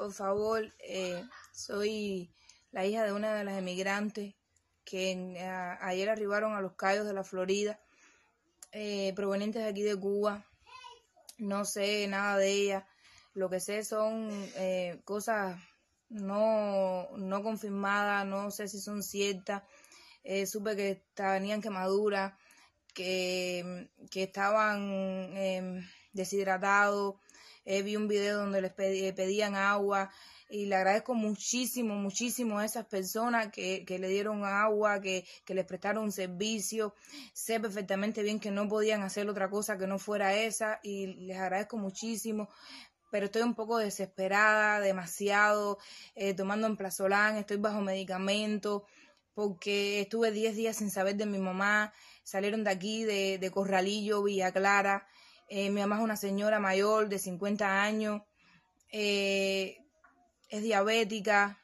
por favor, eh, soy la hija de una de las emigrantes que eh, ayer arribaron a los callos de la Florida, eh, provenientes de aquí de Cuba. No sé nada de ella. Lo que sé son cosas no, no confirmadas, no sé si son ciertas. supe que tenían quemaduras, que, que estaban deshidratados eh, vi un video donde les eh, pedían agua y le agradezco muchísimo, muchísimo a esas personas que, que le dieron agua, que, que les prestaron servicio. Sé perfectamente bien que no podían hacer otra cosa que no fuera esa y les agradezco muchísimo pero estoy un poco desesperada, demasiado, eh, tomando emplazolán, estoy bajo medicamento, porque estuve 10 días sin saber de mi mamá, salieron de aquí, de, de Corralillo, Villa Clara, eh, mi mamá es una señora mayor de 50 años, eh, es diabética,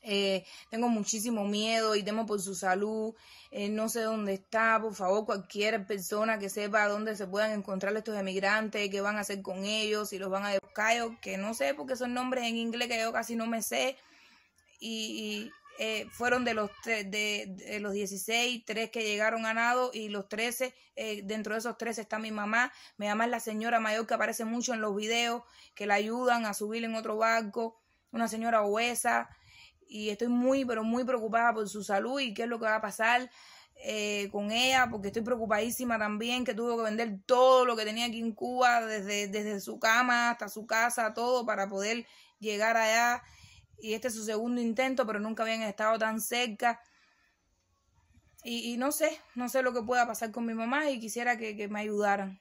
eh, tengo muchísimo miedo y temo por su salud, no sé dónde está, por favor, cualquier persona que sepa dónde se puedan encontrar estos emigrantes, qué van a hacer con ellos, si los van a buscar, que no sé, porque son nombres en inglés que yo casi no me sé, y eh, fueron de los, de, los 16, tres que llegaron a Nado y los 13, eh, dentro de esos 13 está mi mamá. Mi mamá es la señora mayor que aparece mucho en los videos, que la ayudan a subir en otro barco, una señora obesa. Y estoy muy, pero muy preocupada por su salud y qué es lo que va a pasar. Eh, con ella, porque estoy preocupadísima también, que tuvo que vender todo lo que tenía aquí en Cuba, desde, desde su cama hasta su casa, todo para poder llegar allá y este es su segundo intento, pero nunca habían estado tan cerca. Y, no sé, no sé lo que pueda pasar con mi mamá y quisiera que, que me ayudaran.